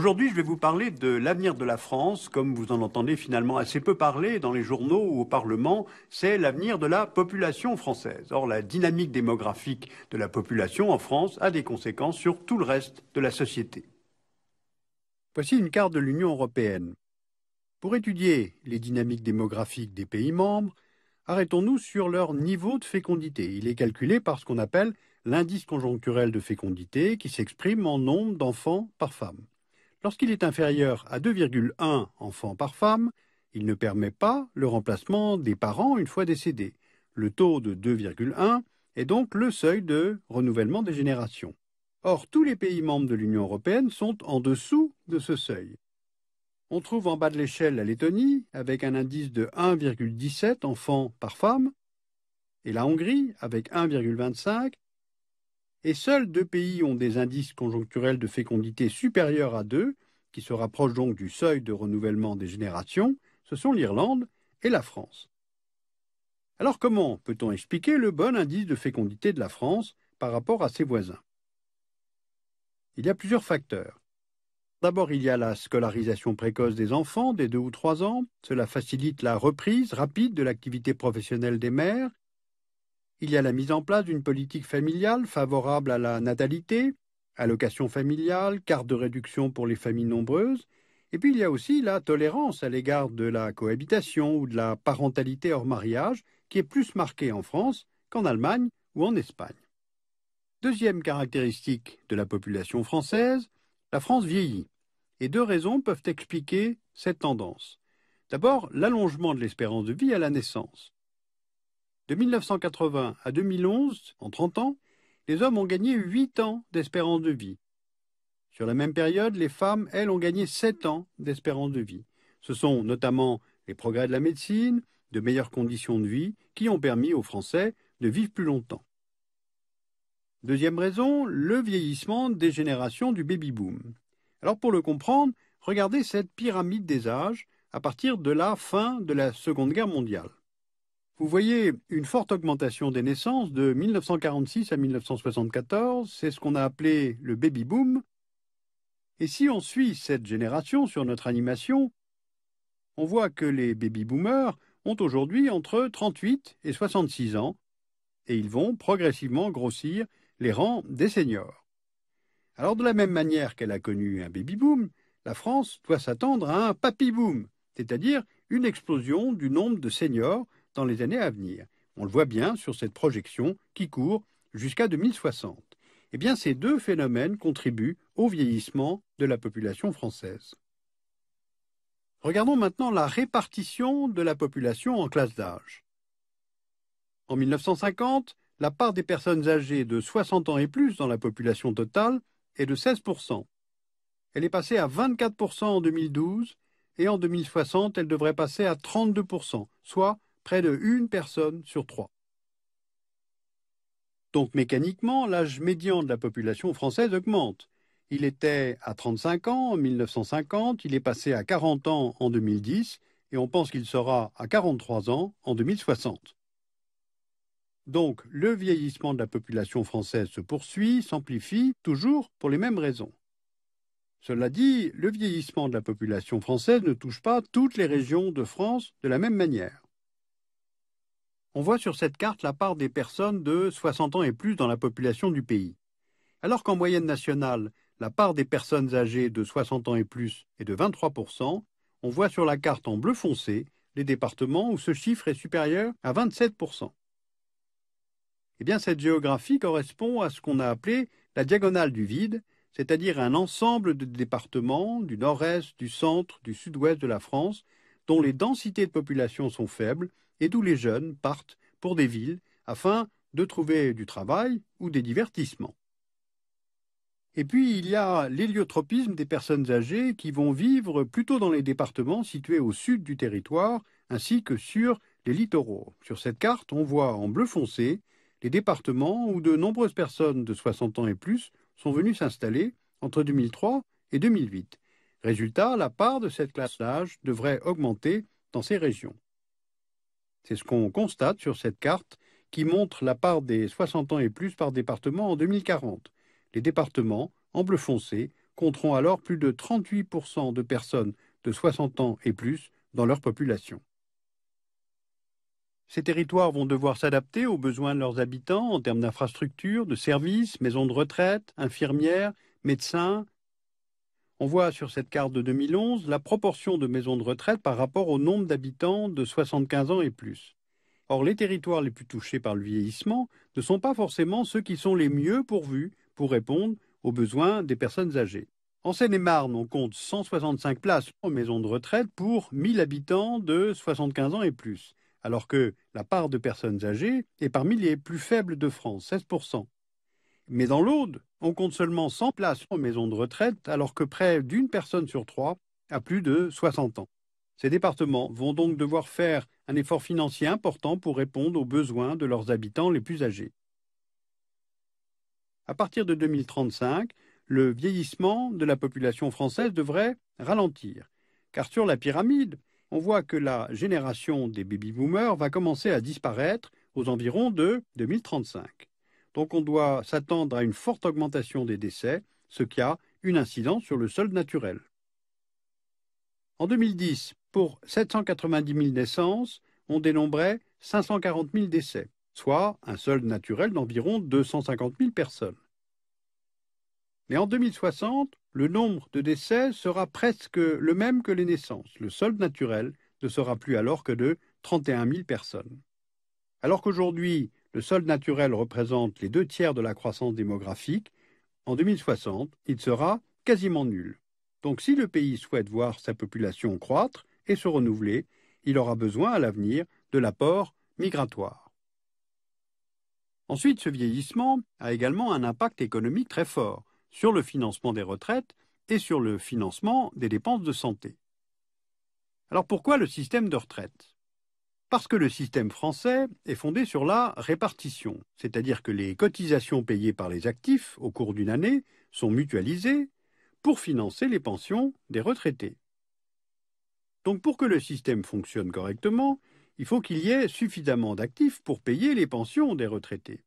Aujourd'hui, je vais vous parler de l'avenir de la France, comme vous en entendez finalement assez peu parler dans les journaux ou au Parlement, c'est l'avenir de la population française. Or, la dynamique démographique de la population en France a des conséquences sur tout le reste de la société. Voici une carte de l'Union européenne. Pour étudier les dynamiques démographiques des pays membres, arrêtons-nous sur leur niveau de fécondité. Il est calculé par ce qu'on appelle l'indice conjoncturel de fécondité qui s'exprime en nombre d'enfants par femme. Lorsqu'il est inférieur à 2,1 enfants par femme, il ne permet pas le remplacement des parents une fois décédés. Le taux de 2,1 est donc le seuil de renouvellement des générations. Or, tous les pays membres de l'Union européenne sont en dessous de ce seuil. On trouve en bas de l'échelle la Lettonie, avec un indice de 1,17 enfants par femme, et la Hongrie, avec 1,25, et seuls deux pays ont des indices conjoncturels de fécondité supérieurs à deux, qui se rapprochent donc du seuil de renouvellement des générations, ce sont l'Irlande et la France. Alors comment peut-on expliquer le bon indice de fécondité de la France par rapport à ses voisins Il y a plusieurs facteurs. D'abord, il y a la scolarisation précoce des enfants dès deux ou trois ans. Cela facilite la reprise rapide de l'activité professionnelle des mères il y a la mise en place d'une politique familiale favorable à la natalité, allocation familiale, carte de réduction pour les familles nombreuses, et puis il y a aussi la tolérance à l'égard de la cohabitation ou de la parentalité hors mariage, qui est plus marquée en France qu'en Allemagne ou en Espagne. Deuxième caractéristique de la population française, la France vieillit. Et deux raisons peuvent expliquer cette tendance. D'abord, l'allongement de l'espérance de vie à la naissance. De 1980 à 2011, en 30 ans, les hommes ont gagné 8 ans d'espérance de vie. Sur la même période, les femmes, elles, ont gagné 7 ans d'espérance de vie. Ce sont notamment les progrès de la médecine, de meilleures conditions de vie, qui ont permis aux Français de vivre plus longtemps. Deuxième raison, le vieillissement des générations du baby-boom. Alors pour le comprendre, regardez cette pyramide des âges à partir de la fin de la Seconde Guerre mondiale. Vous voyez une forte augmentation des naissances de 1946 à 1974, c'est ce qu'on a appelé le baby boom. Et si on suit cette génération sur notre animation, on voit que les baby boomers ont aujourd'hui entre 38 et 66 ans, et ils vont progressivement grossir les rangs des seniors. Alors de la même manière qu'elle a connu un baby boom, la France doit s'attendre à un papy boom, c'est-à-dire une explosion du nombre de seniors dans les années à venir. On le voit bien sur cette projection qui court jusqu'à 2060. Eh bien, ces deux phénomènes contribuent au vieillissement de la population française. Regardons maintenant la répartition de la population en classe d'âge. En 1950, la part des personnes âgées de 60 ans et plus dans la population totale est de 16%. Elle est passée à 24% en 2012 et en 2060, elle devrait passer à 32%, soit près de une personne sur trois. Donc mécaniquement, l'âge médian de la population française augmente. Il était à 35 ans en 1950, il est passé à 40 ans en 2010 et on pense qu'il sera à 43 ans en 2060. Donc le vieillissement de la population française se poursuit, s'amplifie, toujours pour les mêmes raisons. Cela dit, le vieillissement de la population française ne touche pas toutes les régions de France de la même manière. On voit sur cette carte la part des personnes de 60 ans et plus dans la population du pays. Alors qu'en moyenne nationale, la part des personnes âgées de 60 ans et plus est de 23%, on voit sur la carte en bleu foncé les départements où ce chiffre est supérieur à 27%. Eh bien, cette géographie correspond à ce qu'on a appelé la diagonale du vide, c'est-à-dire un ensemble de départements du nord-est, du centre, du sud-ouest de la France, dont les densités de population sont faibles et d'où les jeunes partent pour des villes afin de trouver du travail ou des divertissements. Et puis il y a l'héliotropisme des personnes âgées qui vont vivre plutôt dans les départements situés au sud du territoire ainsi que sur les littoraux. Sur cette carte, on voit en bleu foncé les départements où de nombreuses personnes de 60 ans et plus sont venues s'installer entre 2003 et 2008. Résultat, la part de cette classe d'âge devrait augmenter dans ces régions. C'est ce qu'on constate sur cette carte qui montre la part des 60 ans et plus par département en 2040. Les départements, en bleu foncé, compteront alors plus de 38% de personnes de 60 ans et plus dans leur population. Ces territoires vont devoir s'adapter aux besoins de leurs habitants en termes d'infrastructures, de services, maisons de retraite, infirmières, médecins, on voit sur cette carte de 2011 la proportion de maisons de retraite par rapport au nombre d'habitants de 75 ans et plus. Or, les territoires les plus touchés par le vieillissement ne sont pas forcément ceux qui sont les mieux pourvus pour répondre aux besoins des personnes âgées. En Seine-et-Marne, on compte 165 places en maisons de retraite pour 1000 habitants de 75 ans et plus, alors que la part de personnes âgées est parmi les plus faibles de France, 16%. Mais dans l'Aude, on compte seulement 100 places en maison de retraite, alors que près d'une personne sur trois a plus de 60 ans. Ces départements vont donc devoir faire un effort financier important pour répondre aux besoins de leurs habitants les plus âgés. À partir de 2035, le vieillissement de la population française devrait ralentir, car sur la pyramide, on voit que la génération des baby-boomers va commencer à disparaître aux environs de 2035. Donc on doit s'attendre à une forte augmentation des décès, ce qui a une incidence sur le solde naturel. En 2010, pour 790 000 naissances, on dénombrait 540 000 décès, soit un solde naturel d'environ 250 000 personnes. Mais en 2060, le nombre de décès sera presque le même que les naissances. Le solde naturel ne sera plus alors que de 31 000 personnes. Alors qu'aujourd'hui, le sol naturel représente les deux tiers de la croissance démographique, en 2060, il sera quasiment nul. Donc si le pays souhaite voir sa population croître et se renouveler, il aura besoin à l'avenir de l'apport migratoire. Ensuite, ce vieillissement a également un impact économique très fort sur le financement des retraites et sur le financement des dépenses de santé. Alors pourquoi le système de retraite parce que le système français est fondé sur la répartition, c'est-à-dire que les cotisations payées par les actifs au cours d'une année sont mutualisées pour financer les pensions des retraités. Donc pour que le système fonctionne correctement, il faut qu'il y ait suffisamment d'actifs pour payer les pensions des retraités.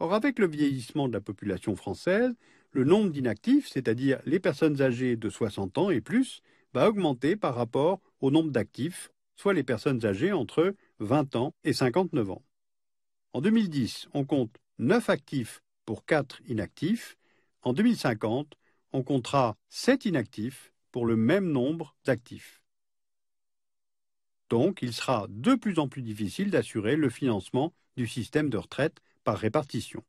Or avec le vieillissement de la population française, le nombre d'inactifs, c'est-à-dire les personnes âgées de 60 ans et plus, va augmenter par rapport au nombre d'actifs soit les personnes âgées entre 20 ans et 59 ans. En 2010, on compte 9 actifs pour 4 inactifs. En 2050, on comptera 7 inactifs pour le même nombre d'actifs. Donc, il sera de plus en plus difficile d'assurer le financement du système de retraite par répartition.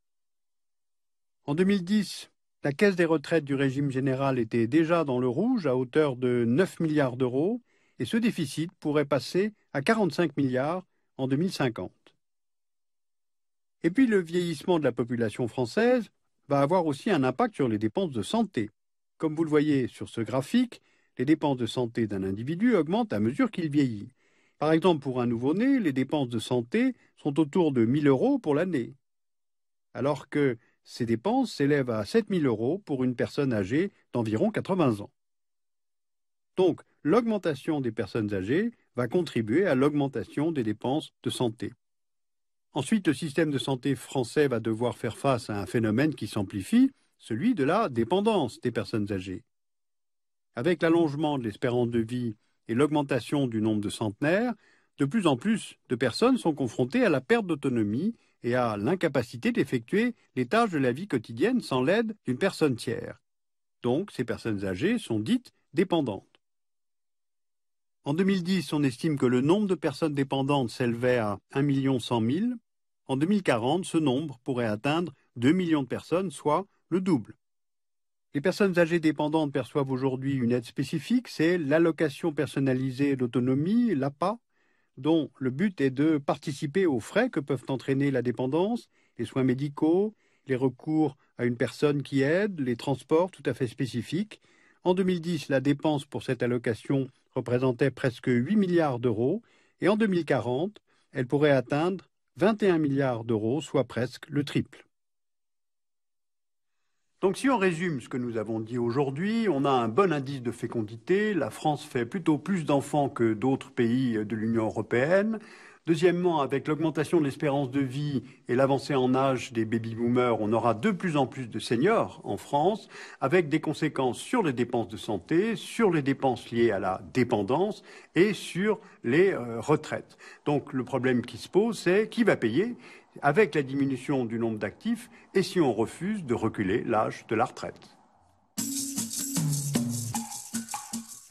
En 2010, la caisse des retraites du régime général était déjà dans le rouge à hauteur de 9 milliards d'euros et ce déficit pourrait passer à 45 milliards en 2050. Et puis le vieillissement de la population française va avoir aussi un impact sur les dépenses de santé. Comme vous le voyez sur ce graphique, les dépenses de santé d'un individu augmentent à mesure qu'il vieillit. Par exemple, pour un nouveau-né, les dépenses de santé sont autour de 1000 euros pour l'année, alors que ces dépenses s'élèvent à 000 euros pour une personne âgée d'environ 80 ans. Donc, l'augmentation des personnes âgées va contribuer à l'augmentation des dépenses de santé. Ensuite, le système de santé français va devoir faire face à un phénomène qui s'amplifie, celui de la dépendance des personnes âgées. Avec l'allongement de l'espérance de vie et l'augmentation du nombre de centenaires, de plus en plus de personnes sont confrontées à la perte d'autonomie et à l'incapacité d'effectuer les tâches de la vie quotidienne sans l'aide d'une personne tiers. Donc, ces personnes âgées sont dites dépendantes. En 2010, on estime que le nombre de personnes dépendantes s'élevait à 1 100 000. En 2040, ce nombre pourrait atteindre 2 millions de personnes, soit le double. Les personnes âgées dépendantes perçoivent aujourd'hui une aide spécifique, c'est l'allocation personnalisée d'autonomie, l'APA, dont le but est de participer aux frais que peuvent entraîner la dépendance, les soins médicaux, les recours à une personne qui aide, les transports tout à fait spécifiques, en 2010, la dépense pour cette allocation représentait presque 8 milliards d'euros et en 2040, elle pourrait atteindre 21 milliards d'euros, soit presque le triple. Donc si on résume ce que nous avons dit aujourd'hui, on a un bon indice de fécondité, la France fait plutôt plus d'enfants que d'autres pays de l'Union européenne, Deuxièmement, avec l'augmentation de l'espérance de vie et l'avancée en âge des baby-boomers, on aura de plus en plus de seniors en France, avec des conséquences sur les dépenses de santé, sur les dépenses liées à la dépendance et sur les euh, retraites. Donc le problème qui se pose, c'est qui va payer avec la diminution du nombre d'actifs et si on refuse de reculer l'âge de la retraite.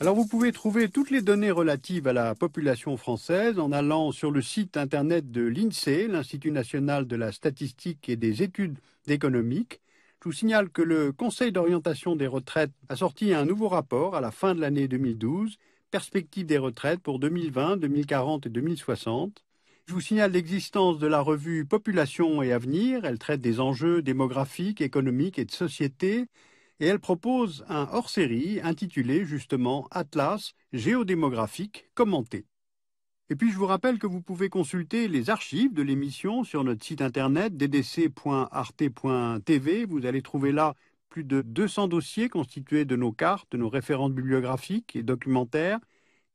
Alors vous pouvez trouver toutes les données relatives à la population française en allant sur le site internet de l'INSEE, l'Institut national de la statistique et des études économiques. Je vous signale que le Conseil d'orientation des retraites a sorti un nouveau rapport à la fin de l'année 2012, Perspective des retraites pour 2020, 2040 et 2060. Je vous signale l'existence de la revue Population et Avenir. Elle traite des enjeux démographiques, économiques et de société et elle propose un hors-série intitulé justement Atlas géodémographique commenté. Et puis je vous rappelle que vous pouvez consulter les archives de l'émission sur notre site internet ddc.art.tv. Vous allez trouver là plus de 200 dossiers constitués de nos cartes, de nos références bibliographiques et documentaires.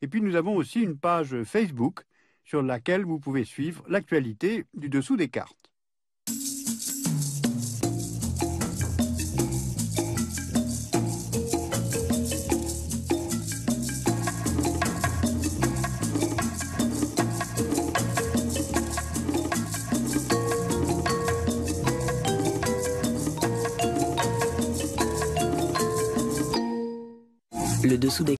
Et puis nous avons aussi une page Facebook sur laquelle vous pouvez suivre l'actualité du dessous des cartes. dessous